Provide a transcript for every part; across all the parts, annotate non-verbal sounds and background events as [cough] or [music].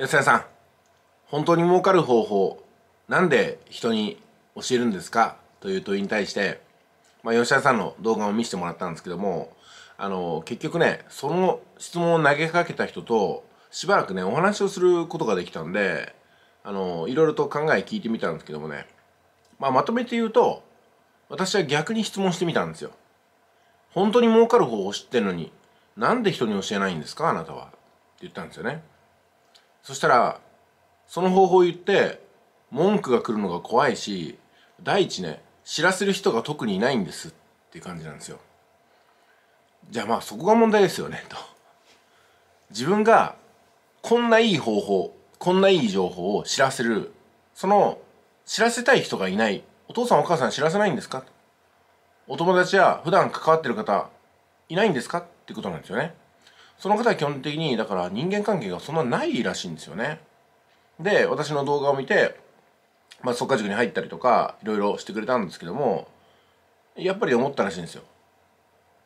吉谷さん本当に儲かる方法なんで人に教えるんですかという問いに対して、まあ、吉田さんの動画を見せてもらったんですけどもあの結局ねその質問を投げかけた人としばらくねお話をすることができたんであのいろいろと考え聞いてみたんですけどもね、まあ、まとめて言うと私は逆に質問してみたんですよ本当に儲かる方法を知ってるのになんで人に教えないんですかあなたはって言ったんですよねそしたらその方法を言って文句が来るのが怖いし第一ね知らせる人が特にいないんですっていう感じなんですよじゃあまあそこが問題ですよねと自分がこんないい方法こんないい情報を知らせるその知らせたい人がいないお父さんお母さん知らせないんですかお友達や普段関わってる方いないんですかってことなんですよねその方は基本的にだから人間関係がそんなないらしいんですよねで私の動画を見て、まあ、っか塾に入ったりとかいろいろしてくれたんですけどもやっぱり思ったらしいんですよ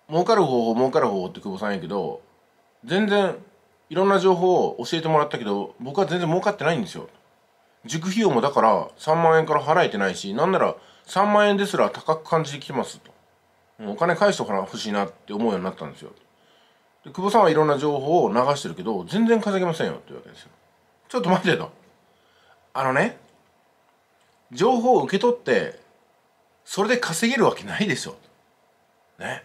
儲かる方法儲かる方法って久保さんやけど全然いろんな情報を教えてもらったけど僕は全然儲かってないんですよ塾費用もだから3万円から払えてないしなんなら3万円ですら高く感じてきてますとお金返してほしいなって思うようになったんですよで久保さんはいろんな情報を流してるけど全然稼げませんよっていうわけですよちょっと待ってとあのね情報を受け取ってそれで稼げるわけないでしょね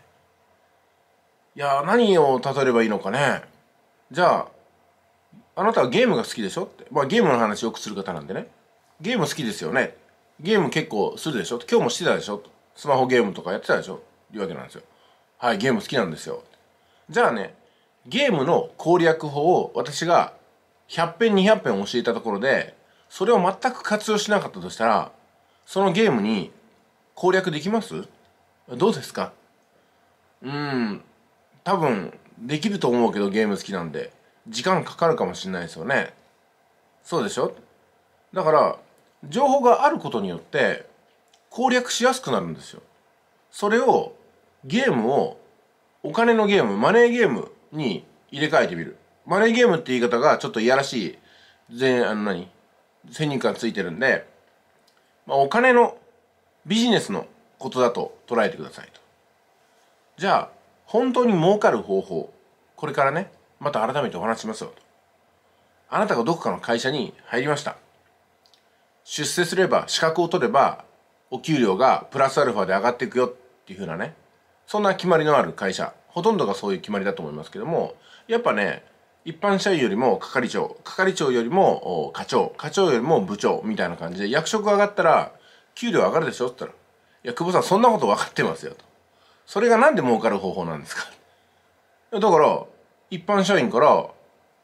いや何を例えればいいのかねじゃああなたはゲームが好きでしょってまあゲームの話よくする方なんでねゲーム好きですよねゲーム結構するでしょ今日もしてたでしょスマホゲームとかやってたでしょいうわけなんですよはいゲーム好きなんですよじゃあねゲームの攻略法を私が100編200編教えたところでそれを全く活用しなかったとしたらそのゲームに攻略できますどうですかうん多分できると思うけどゲーム好きなんで時間かかるかもしれないですよねそうでしょだから情報があることによって攻略しやすくなるんですよそれをゲームをお金のゲームマネーゲームに入れ替えてみるマネーゲームって言い方がちょっといやらしい全あの何先入観ついてるんで、まあ、お金のビジネスのことだと捉えてくださいとじゃあ本当に儲かる方法これからねまた改めてお話しますよとあなたがどこかの会社に入りました出世すれば資格を取ればお給料がプラスアルファで上がっていくよっていうふうなねそんな決まりのある会社ほとんどがそういう決まりだと思いますけどもやっぱね一般社員よりも係長係長よりも課長課長よりも部長みたいな感じで役職上がったら給料上がるでしょって言ったら「いや久保さんそんなこと分かってますよ」と「それが何で儲かる方法なんですか?」だから一般社員から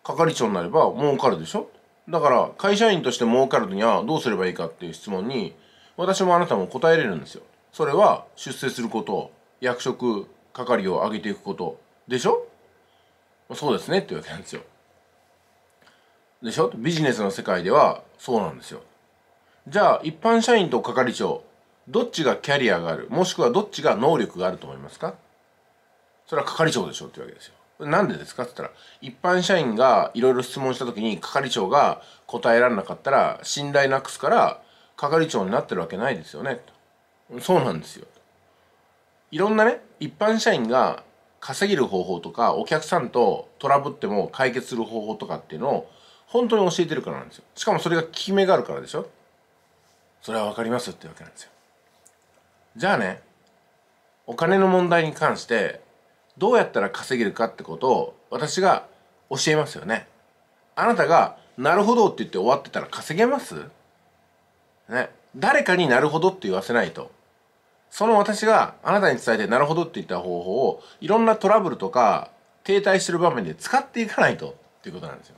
係長になれば儲かるでしょだから会社員として儲かるにはどうすればいいかっていう質問に私もあなたも答えれるんですよ。それは出世すること役職係を上げていくことでしょそうですねっていうわけなんですよ。でしょビジネスの世界ではそうなんですよ。じゃあ一般社員と係長どっちがキャリアがあるもしくはどっちが能力があると思いますかそれは係長でしょっていうわけですよ。なんでですかって言ったら一般社員がいろいろ質問した時に係長が答えられなかったら信頼なくすから係長になってるわけないですよね。そうなんですよ。いろんなね一般社員が稼げる方法とかお客さんとトラブっても解決する方法とかっていうのを本当に教えてるからなんですよしかもそれが効き目があるからでしょそれは分かりますってわけなんですよじゃあねお金の問題に関してどうやったら稼げるかってことを私が教えますよねあなたが「なるほど」って言って終わってたら稼げますね誰かになるほどって言わせないとその私があなたに伝えてなるほどって言った方法をいろんなトラブルとか停滞してる場面で使っていかないとっていうことなんですよ。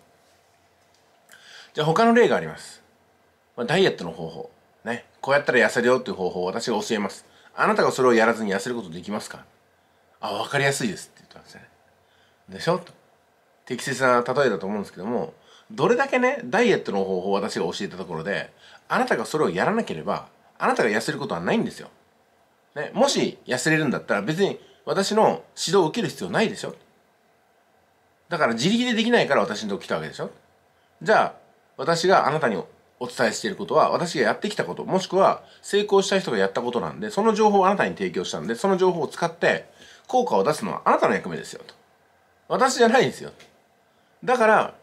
じゃあ他の例があります。まあ、ダイエットの方法。ね。こうやったら痩せるよっていう方法を私が教えます。あなたがそれをやらずに痩せることできますかあ、わかりやすいですって言ったんですね。でしょと。適切な例えだと思うんですけども、どれだけね、ダイエットの方法を私が教えたところで、あなたがそれをやらなければ、あなたが痩せることはないんですよ。ね、もし痩せれるんだったら別に私の指導を受ける必要ないでしょだから自力でできないから私のとこ来たわけでしょじゃあ私があなたにお伝えしていることは私がやってきたこともしくは成功した人がやったことなんでその情報をあなたに提供したんでその情報を使って効果を出すのはあなたの役目ですよと私じゃないんですよだから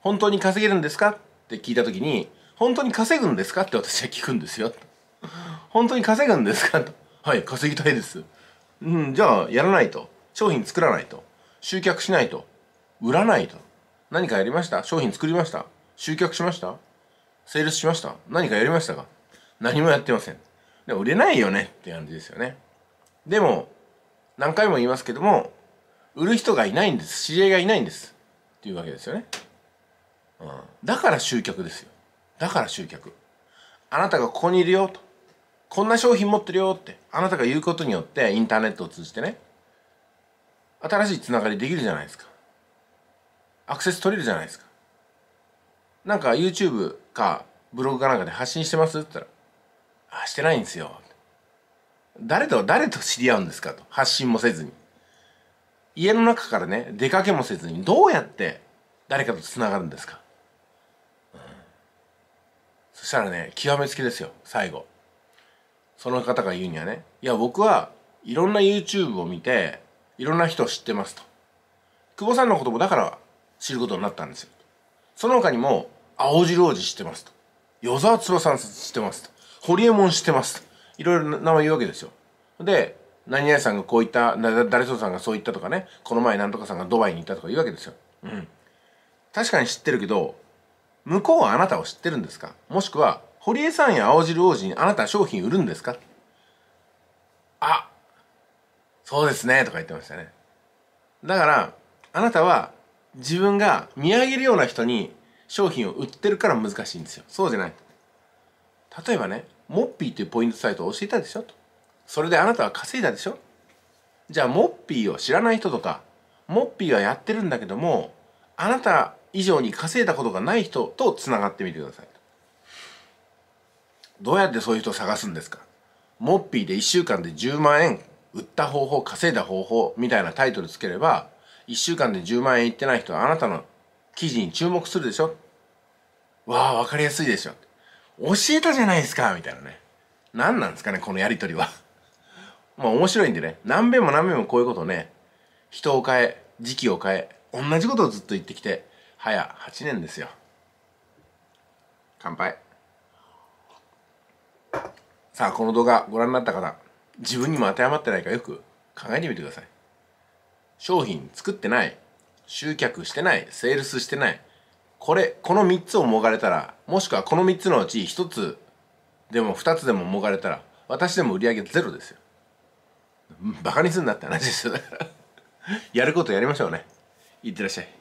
本当に稼げるんですかって聞いた時に本当に稼ぐんですかって私は聞くんですよ本当に稼ぐんですかとはい稼ぎたいですうんじゃあやらないと商品作らないと集客しないと売らないと何かやりました商品作りました集客しましたセールスしました何かやりましたか何もやってませんで売れないよねって感じですよねでも何回も言いますけども売る人がいないんです知り合いがいないんですっていうわけですよね、うん、だから集客ですよだから集客あなたがここにいるよとこんな商品持ってるよってあなたが言うことによってインターネットを通じてね新しいつながりできるじゃないですかアクセス取れるじゃないですかなんか YouTube かブログかなんかで発信してますって言ったら「あしてないんですよ」誰と誰と知り合うんですかと発信もせずに家の中からね出かけもせずにどうやって誰かとつながるんですか、うん、そしたらね極めつけですよ最後。その方が言うにはね、いや、僕はいろんな YouTube を見て、いろんな人を知ってますと。久保さんのこともだから知ることになったんですよ。その他にも、青汁王子知ってますと。与沢つろさん知ってますと。堀江門知ってますと。いろいろ名前言うわけですよ。で、何々さんがこう言った、誰ぞさんがそう言ったとかね、この前何とかさんがドバイに行ったとか言うわけですよ。うん。確かに知ってるけど、向こうはあなたを知ってるんですかもしくは、堀江さんや青汁王子にあなた商品売るんですかあそうですねとか言ってましたねだからあなたは自分が見上げるような人に商品を売ってるから難しいんですよそうじゃない例えばねモッピーっていうポイントサイトを教えたでしょとそれであなたは稼いだでしょじゃあモッピーを知らない人とかモッピーはやってるんだけどもあなた以上に稼いだことがない人とつながってみてくださいどうやってそういう人を探すんですかモッピーで1週間で10万円売った方法稼いだ方法みたいなタイトルつければ1週間で10万円いってない人はあなたの記事に注目するでしょわあわかりやすいでしょ教えたじゃないですかみたいなね何なんですかねこのやりとりは [laughs] まあ面白いんでね何べんも何べんもこういうことね人を変え時期を変え同じことをずっと言ってきて早8年ですよ乾杯さあこの動画ご覧になった方自分にも当てはまってないかよく考えてみてください商品作ってない集客してないセールスしてないこれこの3つをもがれたらもしくはこの3つのうち1つでも2つでももがれたら私でも売り上げゼロですよバカにすんなって話ですよだからやることやりましょうねいってらっしゃい